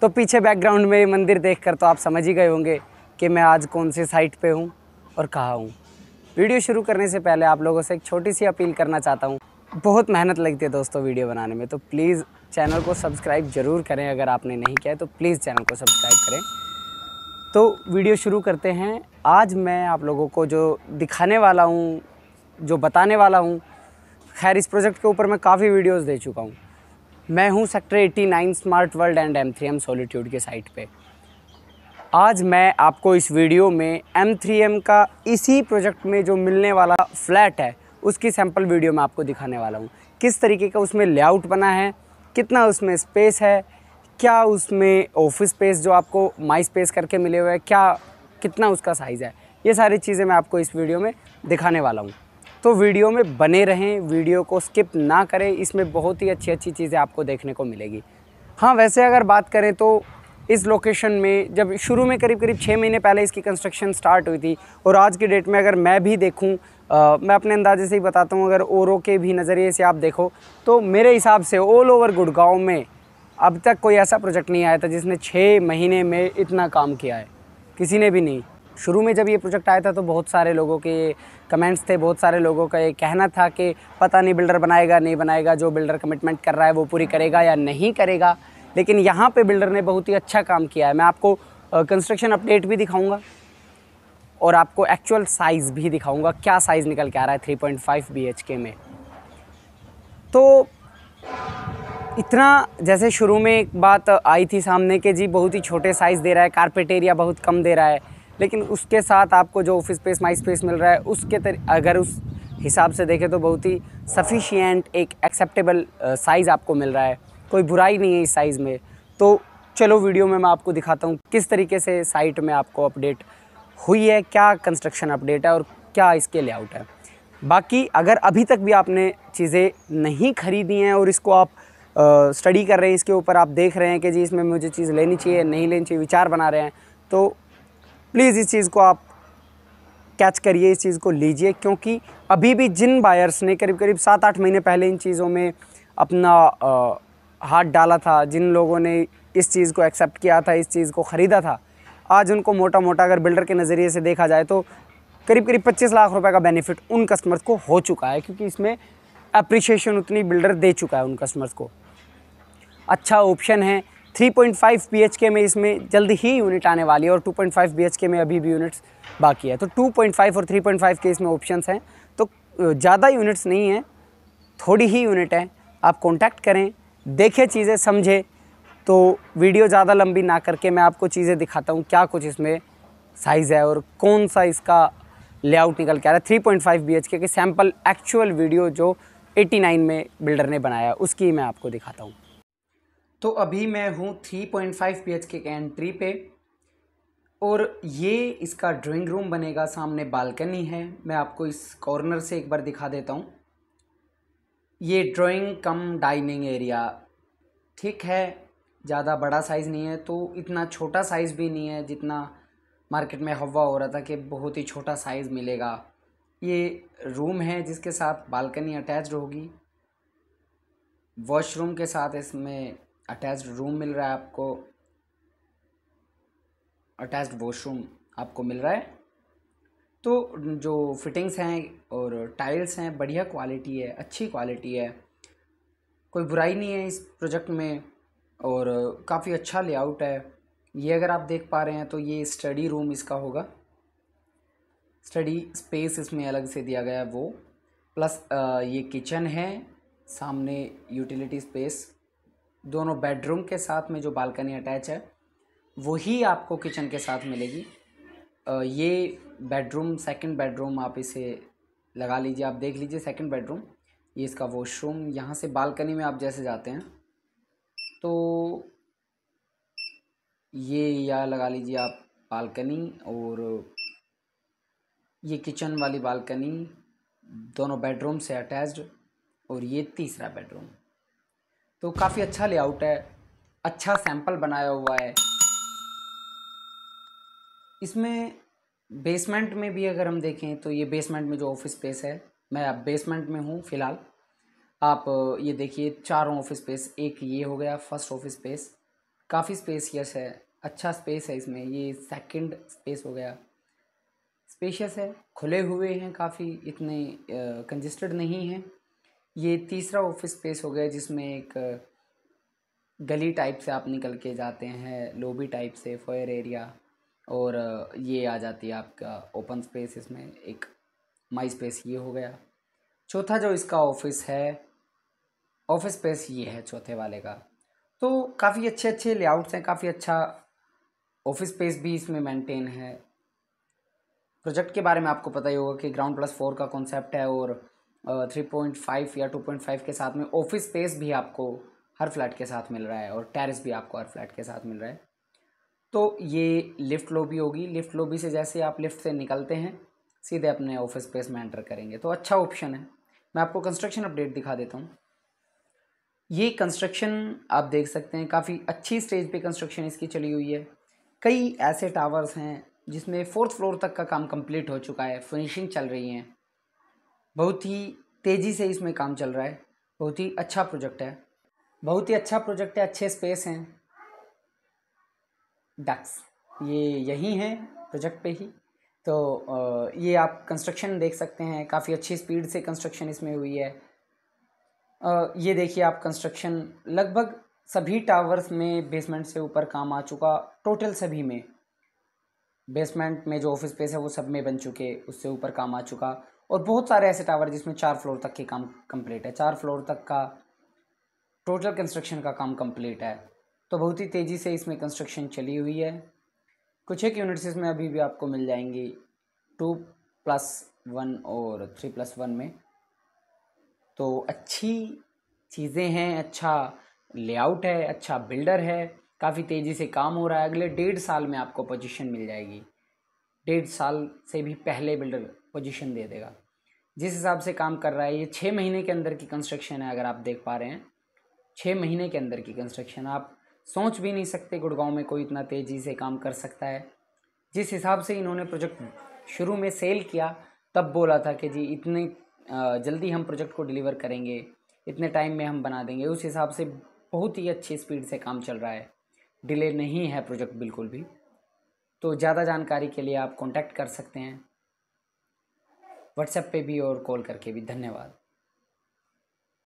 तो पीछे बैकग्राउंड में ये मंदिर देख तो आप समझ ही गए होंगे कि मैं आज कौन सी साइट पर हूँ और कहाँ हूँ वीडियो शुरू करने से पहले आप लोगों से एक छोटी सी अपील करना चाहता हूँ बहुत मेहनत लगती है दोस्तों वीडियो बनाने में तो प्लीज़ चैनल को सब्सक्राइब ज़रूर करें अगर आपने नहीं किया है तो प्लीज़ चैनल को सब्सक्राइब करें तो वीडियो शुरू करते हैं आज मैं आप लोगों को जो दिखाने वाला हूँ जो बताने वाला हूँ खैर इस प्रोजेक्ट के ऊपर मैं काफ़ी वीडियोज़ दे चुका हूँ मैं हूं sector 89 smart world and M three M solitude के साइट पे आज मैं आपको इस वीडियो में एम थ्री एम का इसी प्रोजेक्ट में जो मिलने वाला फ्लैट है उसकी सैम्पल वीडियो में आपको दिखाने वाला हूँ किस तरीके का उसमें लेआउट बना है कितना उसमें स्पेस है क्या उसमें ऑफिस स्पेस जो आपको माई स्पेस करके मिले हुए हैं क्या कितना उसका साइज़ है ये सारी चीज़ें मैं आपको इस वीडियो में दिखाने वाला हूँ तो वीडियो में बने रहें वीडियो को स्किप ना करें इसमें बहुत ही अच्छी अच्छी चीज़ें आपको देखने को मिलेगी हाँ वैसे अगर बात करें तो इस लोकेशन में जब शुरू में करीब करीब छः महीने पहले इसकी कंस्ट्रक्शन स्टार्ट हुई थी और आज की डेट में अगर मैं भी देखूं आ, मैं अपने अंदाजे से ही बताता हूं अगर ओरो के भी नज़रिए से आप देखो तो मेरे हिसाब से ऑल ओवर गुड़गांव में अब तक कोई ऐसा प्रोजेक्ट नहीं आया था जिसने छः महीने में इतना काम किया है किसी ने भी नहीं शुरू में जब ये प्रोजेक्ट आया था तो बहुत सारे लोगों के कमेंट्स थे बहुत सारे लोगों का ये कहना था कि पता नहीं बिल्डर बनाएगा नहीं बनाएगा जो बिल्डर कमिटमेंट कर रहा है वो पूरी करेगा या नहीं करेगा लेकिन यहाँ पे बिल्डर ने बहुत ही अच्छा काम किया है मैं आपको कंस्ट्रक्शन अपडेट भी दिखाऊँगा और आपको एक्चुअल साइज़ भी दिखाऊँगा क्या साइज़ निकल के आ रहा है three point five B H K में तो इतना जैसे शुरू में एक बात आई थी सामने के जी बहुत ही छोटे साइज़ दे रहा है कारपेट एरिया बहुत कम दे रहा है लेकिन उसके साथ आपको जो ऑफिस स्पेस माई स्पेस मिल रहा है उसके अगर उस हिसाब से देखें तो बहुत ही सफिशियंट एक एक्सेप्टेबल साइज़ आपको मिल रहा है कोई बुराई नहीं है इस साइज़ में तो चलो वीडियो में मैं आपको दिखाता हूँ किस तरीके से साइट में आपको अपडेट हुई है क्या कंस्ट्रक्शन अपडेट है और क्या इसके लेआउट है बाकी अगर अभी तक भी आपने चीज़ें नहीं खरीदी हैं और इसको आप स्टडी कर रहे हैं इसके ऊपर आप देख रहे हैं कि जी इसमें मुझे चीज़ लेनी चाहिए नहीं लेनी चाहिए विचार बना रहे हैं तो प्लीज़ इस चीज़ को आप कैच करिए इस चीज़ को लीजिए क्योंकि अभी भी जिन बायर्स ने करीब करीब सात आठ महीने पहले इन चीज़ों में अपना आ, हाथ डाला था जिन लोगों ने इस चीज़ को एक्सेप्ट किया था इस चीज़ को ख़रीदा था आज उनको मोटा मोटा अगर बिल्डर के नज़रिए से देखा जाए तो करीब करीब पच्चीस लाख रुपए का बेनिफिट उन कस्टमर्स को हो चुका है क्योंकि इसमें अप्रिशिएशन उतनी बिल्डर दे चुका है उन कस्टमर्स को अच्छा ऑप्शन है 3.5 बीएचके में इसमें जल्द ही यूनिट आने वाली है और 2.5 बीएचके में अभी भी यूनिट्स बाकी है तो 2.5 और 3.5 के इसमें ऑप्शंस हैं तो ज़्यादा यूनिट्स नहीं हैं थोड़ी ही यूनिट है आप कॉन्टैक्ट करें देखें चीज़ें समझें तो वीडियो ज़्यादा लंबी ना करके मैं आपको चीज़ें दिखाता हूँ क्या कुछ इसमें साइज़ है और कौन सा इसका लेआउट निकल के आ रहा है three point five B H K sample actual video जो एटी नाइन में बिल्डर ने बनाया उसकी मैं आपको दिखाता हूँ तो अभी मैं हूँ three point five P H K entry पे और ये इसका ड्राइंग रूम बनेगा सामने बालकनी है मैं आपको इस कॉर्नर से एक बार दिखा देता हूँ ये ड्राइंग कम डाइनिंग एरिया ठीक है ज़्यादा बड़ा साइज़ नहीं है तो इतना छोटा साइज़ भी नहीं है जितना मार्केट में हवा हो रहा था कि बहुत ही छोटा साइज़ मिलेगा ये रूम है जिसके साथ बालकनी अटैच होगी वॉशरूम के साथ इसमें अटैच्ड रूम मिल रहा है आपको अटैच्ड वॉशरूम आपको मिल रहा है तो जो फिटिंग्स हैं और टाइल्स हैं बढ़िया क्वालिटी है अच्छी क्वालिटी है कोई बुराई नहीं है इस प्रोजेक्ट में और काफ़ी अच्छा लेआउट है ये अगर आप देख पा रहे हैं तो ये स्टडी रूम इसका होगा स्टडी स्पेस इसमें अलग से दिया गया है वो प्लस ये किचन है सामने यूटिलिटी स्पेस दोनों बेडरूम के साथ में जो बालकनी अटैच है वही आपको किचन के साथ मिलेगी ये बेडरूम सेकंड बेडरूम आप इसे लगा लीजिए आप देख लीजिए सेकंड बेडरूम ये इसका वॉशरूम यहाँ से बालकनी में आप जैसे जाते हैं तो ये या लगा लीजिए आप बालकनी और ये किचन वाली बालकनी दोनों बेडरूम से अटैच्ड और ये तीसरा बेडरूम तो काफ़ी अच्छा लेआउट है अच्छा सैंपल बनाया हुआ है इसमें बेसमेंट में भी अगर हम देखें तो ये बेसमेंट में जो ऑफिस स्पेस है मैं अब बेसमेंट में हूँ फ़िलहाल आप ये देखिए चारों ऑफिस स्पेस एक ये हो गया फर्स्ट ऑफिस स्पेस काफ़ी स्पेसियस है अच्छा स्पेस है इसमें ये सेकंड स्पेस हो गया स्पेशियस है खुले हुए हैं काफ़ी इतने कंजस्टेड नहीं हैं ये तीसरा ऑफिस स्पेस हो गया जिसमें एक गली टाइप से आप निकल के जाते हैं लोबी टाइप से फॉयर एरिया और ये आ जाती है आपका ओपन स्पेस इसमें एक माई स्पेस ये हो गया चौथा जो इसका ऑफिस है ऑफिस स्पेस ये है चौथे वाले का तो काफ़ी अच्छे अच्छे लेआउट्स हैं काफ़ी अच्छा ऑफिस स्पेस भी इसमें मेंटेन है प्रोजेक्ट के बारे में आपको पता ही होगा कि ग्राउंड प्लस फोर का कॉन्सेप्ट है और थ्री पॉइंट फाइव या टू पॉइंट फाइव के साथ में ऑफिस स्पेस भी आपको हर फ्लैट के साथ मिल रहा है और टेरिस भी आपको हर फ्लैट के साथ मिल रहा है तो ये लिफ्ट लॉबी होगी लिफ्ट लॉबी से जैसे आप लिफ्ट से निकलते हैं सीधे अपने ऑफिस स्पेस में एंटर करेंगे तो अच्छा ऑप्शन है मैं आपको कंस्ट्रक्शन अपडेट दिखा देता हूँ ये कंस्ट्रक्शन आप देख सकते हैं काफ़ी अच्छी स्टेज पे कंस्ट्रक्शन इसकी चली हुई है कई ऐसे टावर्स हैं जिसमें फोर्थ फ्लोर तक का काम कंप्लीट हो चुका है फिनिशिंग चल रही हैं बहुत ही तेज़ी से इसमें काम चल रहा है बहुत ही अच्छा प्रोजेक्ट है बहुत ही अच्छा प्रोजेक्ट है अच्छे स्पेस हैं डक्स ये यही हैं प्रोजेक्ट पे ही तो ये आप कंस्ट्रक्शन देख सकते हैं काफ़ी अच्छी स्पीड से कंस्ट्रक्शन इसमें हुई है ये देखिए आप कंस्ट्रक्शन लगभग सभी टावर्स में बेसमेंट से ऊपर काम आ चुका टोटल सभी में बेसमेंट में जो ऑफिस स्पेस है वो सब में बन चुके उससे ऊपर काम आ चुका और बहुत सारे ऐसे टावर जिसमें चार फ्लोर तक के काम कंप्लीट है चार फ्लोर तक का टोटल कंस्ट्रक्शन का काम कंप्लीट है तो बहुत ही तेज़ी से इसमें कंस्ट्रक्शन चली हुई है कुछ एक यूनिट्स इसमें अभी भी आपको मिल जाएंगी टू प्लस वन और थ्री प्लस वन में तो अच्छी चीज़ें हैं अच्छा लेआउट है अच्छा बिल्डर है काफ़ी तेज़ी से काम हो रहा है अगले डेढ़ साल में आपको पोजीशन मिल जाएगी डेढ़ साल से भी पहले बिल्डर पोजीशन दे देगा जिस हिसाब से काम कर रहा है ये छः महीने के अंदर की कंस्ट्रक्शन है अगर आप देख पा रहे हैं छः महीने के अंदर की कंस्ट्रक्शन आप सोच भी नहीं सकते गुड़गांव में कोई इतना तेज़ी से काम कर सकता है जिस हिसाब से इन्होंने प्रोजेक्ट शुरू में सेल किया तब बोला था कि जी इतने जल्दी हम प्रोजेक्ट को डिलीवर करेंगे इतने टाइम में हम बना देंगे उस हिसाब से बहुत ही अच्छी स्पीड से काम चल रहा है डिले नहीं है प्रोजेक्ट बिल्कुल भी तो ज़्यादा जानकारी के लिए आप कॉन्टैक्ट कर सकते हैं व्हाट्सएप पे भी और कॉल करके भी धन्यवाद